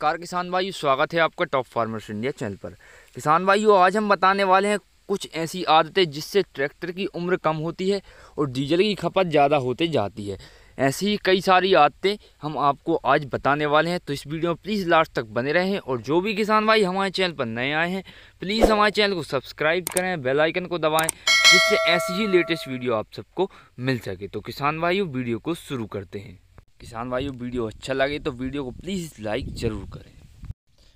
car किसान भाई स्वागत है आपका टॉप फार्मर्स इंडिया चैनल पर किसान भाइयों आज हम बताने वाले हैं कुछ ऐसी आदतें जिससे ट्रैक्टर की उम्र कम होती है और डीजल की खपत ज़्यादा होते जाती है ऐसी ही कई सारी आदतें हम आपको आज बताने वाले हैं तो इस वीडियो में प्लीज़ लास्ट तक बने रहें और जो भी किसान भाई हमारे चैनल पर नए आए हैं प्लीज़ हमारे चैनल को सब्सक्राइब करें बेल आइकन को दबाएं जिससे ऐसी ही लेटेस्ट वीडियो आप सबको मिल सके तो किसान भाई वीडियो को शुरू करते हैं किसान भाइयों वीडियो अच्छा लगे तो वीडियो को प्लीज़ लाइक ज़रूर करें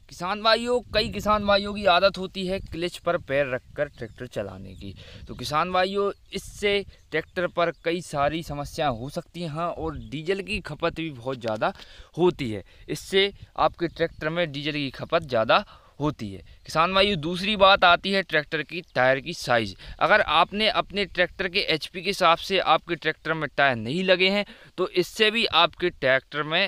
किसान भाइयों कई किसान भाइयों की आदत होती है क्लिच पर पैर रखकर ट्रैक्टर चलाने की तो किसान भाइयों इससे ट्रैक्टर पर कई सारी समस्याएं हो सकती हैं हाँ, और डीजल की खपत भी बहुत ज़्यादा होती है इससे आपके ट्रैक्टर में डीजल की खपत ज़्यादा होती है किसान भाइयों दूसरी बात आती है ट्रैक्टर की टायर की साइज़ अगर आपने अपने ट्रैक्टर के एचपी के हिसाब से आपके ट्रैक्टर में टायर नहीं लगे हैं तो इससे भी आपके ट्रैक्टर में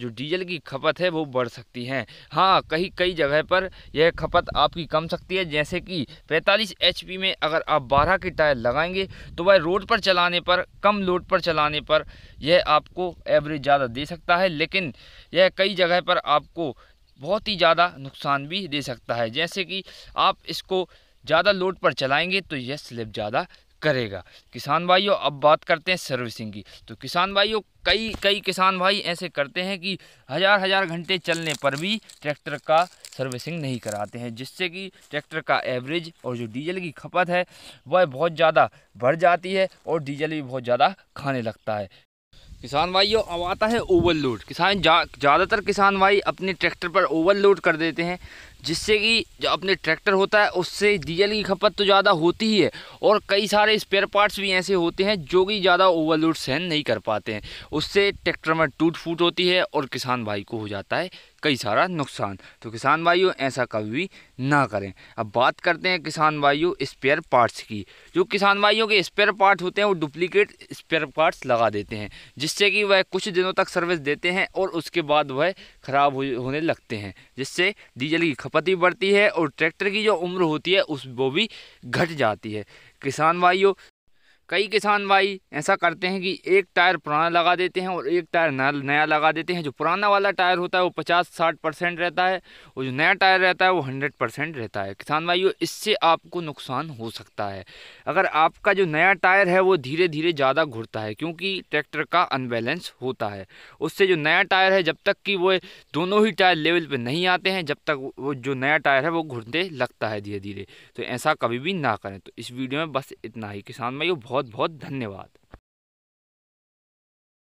जो डीजल की खपत है वो बढ़ सकती है हाँ कहीं कई जगह पर यह खपत आपकी कम सकती है जैसे कि 45 एच में अगर आप 12 के टायर लगाएंगे तो वह रोड पर चलाने पर कम लोड पर चलाने पर यह आपको एवरेज ज़्यादा दे सकता है लेकिन यह कई जगह पर आपको बहुत ही ज़्यादा नुकसान भी दे सकता है जैसे कि आप इसको ज़्यादा लोड पर चलाएंगे तो यह स्लिप ज़्यादा करेगा किसान भाइयों अब बात करते हैं सर्विसिंग की तो किसान भाइयों कई कई किसान भाई ऐसे करते हैं कि हज़ार हज़ार घंटे चलने पर भी ट्रैक्टर का सर्विसिंग नहीं कराते हैं जिससे कि ट्रैक्टर का एवरेज और जो डीजल की खपत है वह बहुत ज़्यादा बढ़ जाती है और डीजल भी बहुत ज़्यादा खाने लगता है किसान भाइयों अब आता है ओवरलोड किसान ज़्यादातर जा, किसान भाई अपने ट्रैक्टर पर ओवरलोड कर देते हैं जिससे कि जो अपने ट्रैक्टर होता है उससे डीजल की खपत तो ज़्यादा होती ही है और कई सारे स्पेयर पार्ट्स भी ऐसे होते हैं जो कि ज़्यादा ओवरलोड सहन नहीं कर पाते हैं उससे ट्रैक्टर में टूट फूट होती है और किसान भाई को हो जाता है कई सारा नुकसान तो किसान भाइयों ऐसा कभी ना करें अब बात करते हैं किसान भाइयों स्पेयर पार्ट्स की जो किसान भाइयों के स्पेयर पार्ट होते हैं वो डुप्लीकेट स्पेयर पार्ट्स लगा देते हैं जिससे कि वह कुछ दिनों तक सर्विस देते हैं और उसके बाद वह ख़राब होने लगते हैं जिससे डीजल की खपत भी बढ़ती है और ट्रैक्टर की जो उम्र होती है उस वो भी घट जाती है किसान भाइयों कई किसान भाई ऐसा करते हैं कि एक टायर पुराना लगा देते हैं और एक टायर नया लगा देते हैं जो पुराना वाला टायर होता है वो पचास साठ परसेंट रहता है और जो नया टायर रहता है वो हंड्रेड परसेंट रहता है किसान भाइयों इससे आपको नुकसान हो सकता है अगर आपका जो नया टायर है वो धीरे धीरे ज़्यादा घुरता है क्योंकि ट्रैक्टर का अनबैलेंस होता है उससे जो नया टायर है जब तक कि वो दोनों ही टायर लेवल पर नहीं आते हैं जब तक वो जो नया टायर है वो घुरने लगता है धीरे धीरे तो ऐसा कभी भी ना करें तो इस वीडियो में बस इतना ही किसान भाई बहुत बहुत बहुत धन्यवाद